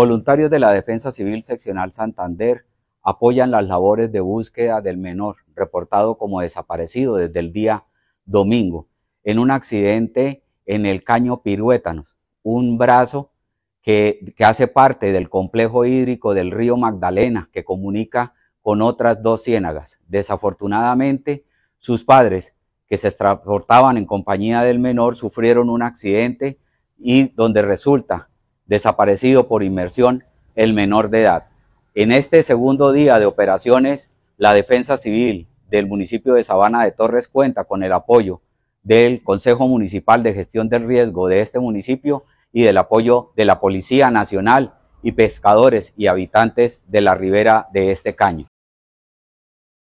Voluntarios de la Defensa Civil Seccional Santander apoyan las labores de búsqueda del menor reportado como desaparecido desde el día domingo en un accidente en el caño Piruétanos, un brazo que, que hace parte del complejo hídrico del río Magdalena que comunica con otras dos ciénagas. Desafortunadamente, sus padres, que se transportaban en compañía del menor, sufrieron un accidente y donde resulta desaparecido por inmersión el menor de edad. En este segundo día de operaciones, la Defensa Civil del municipio de Sabana de Torres cuenta con el apoyo del Consejo Municipal de Gestión del Riesgo de este municipio y del apoyo de la Policía Nacional y pescadores y habitantes de la ribera de este caño.